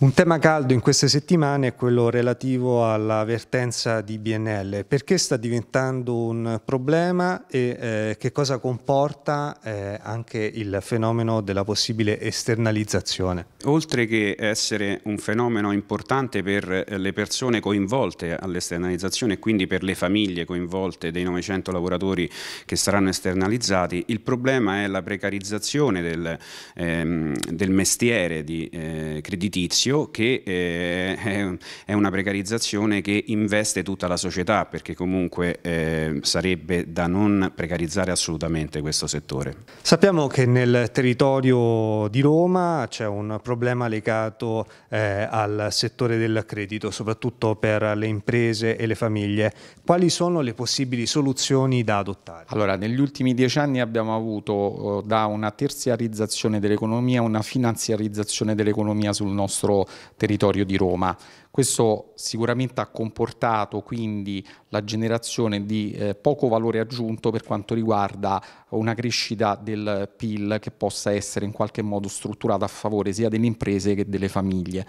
Un tema caldo in queste settimane è quello relativo alla vertenza di BNL. Perché sta diventando un problema e eh, che cosa comporta eh, anche il fenomeno della possibile esternalizzazione? Oltre che essere un fenomeno importante per eh, le persone coinvolte all'esternalizzazione e quindi per le famiglie coinvolte dei 900 lavoratori che saranno esternalizzati, il problema è la precarizzazione del, ehm, del mestiere di eh, creditizio precarizzio che eh, è una precarizzazione che investe tutta la società perché comunque eh, sarebbe da non precarizzare assolutamente questo settore. Sappiamo che nel territorio di Roma c'è un problema legato eh, al settore del credito, soprattutto per le imprese e le famiglie. Quali sono le possibili soluzioni da adottare? Allora, negli ultimi dieci anni abbiamo avuto eh, da una terziarizzazione dell'economia una finanziarizzazione dell'economia sul nostro territorio di Roma. Questo sicuramente ha comportato quindi la generazione di eh, poco valore aggiunto per quanto riguarda una crescita del PIL che possa essere in qualche modo strutturata a favore sia delle imprese che delle famiglie.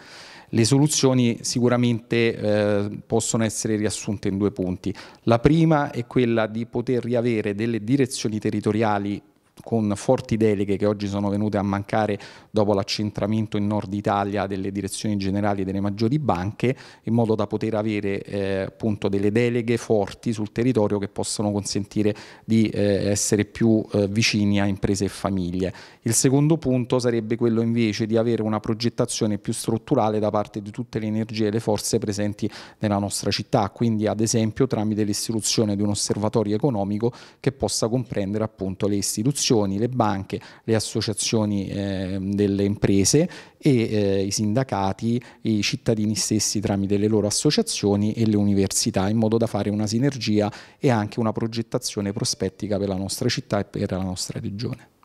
Le soluzioni sicuramente eh, possono essere riassunte in due punti. La prima è quella di poter riavere delle direzioni territoriali con forti deleghe che oggi sono venute a mancare dopo l'accentramento in nord Italia delle direzioni generali delle maggiori banche, in modo da poter avere eh, appunto delle deleghe forti sul territorio che possono consentire di eh, essere più eh, vicini a imprese e famiglie. Il secondo punto sarebbe quello invece di avere una progettazione più strutturale da parte di tutte le energie e le forze presenti nella nostra città, quindi ad esempio tramite l'istituzione di un osservatorio economico che possa comprendere appunto le istituzioni istituzioni, le banche, le associazioni eh, delle imprese e eh, i sindacati, i cittadini stessi tramite le loro associazioni e le università, in modo da fare una sinergia e anche una progettazione prospettica per la nostra città e per la nostra regione.